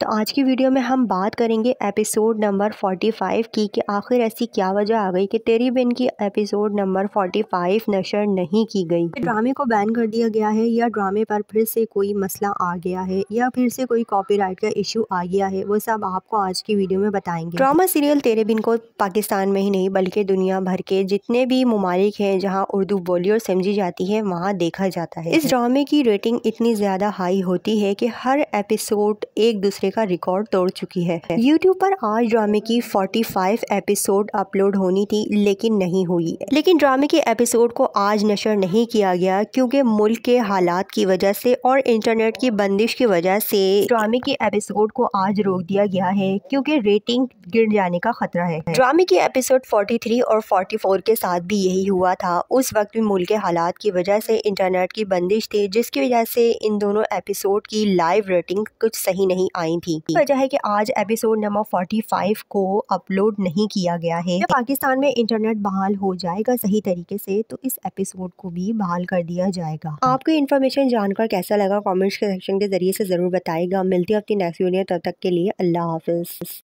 तो आज की वीडियो में हम बात करेंगे एपिसोड नंबर 45 की कि आखिर ऐसी क्या वजह आ गई कि तेरी बिन की एपिसोड नंबर 45 नशर नहीं की गई ड्रामे को बैन कर दिया गया है या ड्रामे पर फिर से कोई मसला आ गया है या फिर से कोई कॉपीराइट का इशू आ गया है वो सब आपको आज की वीडियो में बताएंगे ड्रामा सीरियल तेरे बिन को पाकिस्तान में ही नहीं बल्कि दुनिया भर के जितने भी ममालिक हैं जहाँ उर्दू बोली और समझी जाती है वहाँ देखा जाता है इस ड्रामे की रेटिंग इतनी ज़्यादा हाई होती है कि हर एपिसोड एक दूसरे घंटे का रिकॉर्ड तोड़ चुकी है यूट्यूब पर आज ड्रामे की 45 एपिसोड अपलोड होनी थी लेकिन नहीं हुई लेकिन ड्रामे के एपिसोड को आज नशर नहीं किया गया क्योंकि मुल्क के हालात की वजह से और इंटरनेट की बंदिश की वजह से ड्रामे के एपिसोड को आज रोक दिया गया है क्योंकि रेटिंग गिर जाने का खतरा है ड्रामे के एपिसोड 43 और 44 के साथ भी यही हुआ था उस वक्त भी मुल्क के हालात की वजह से इंटरनेट की बंदिश थी जिसकी वजह से इन दोनों एपिसोड की लाइव रेटिंग कुछ सही नहीं आई गई थी वजह है कि आज एपिसोड नंबर 45 को अपलोड नहीं किया गया है जब पाकिस्तान में इंटरनेट बहाल हो जाएगा सही तरीके से तो इस एपिसोड को भी बहाल कर दिया जाएगा आपको इन्फॉर्मेशन जानकर कैसा लगा कॉमेंट्स के सेक्शन के जरिए ऐसी जरूर बताएगा मिलती है अपनी नेक्स्ट वीडियो तब तक के लिए अल्लाह हाफिज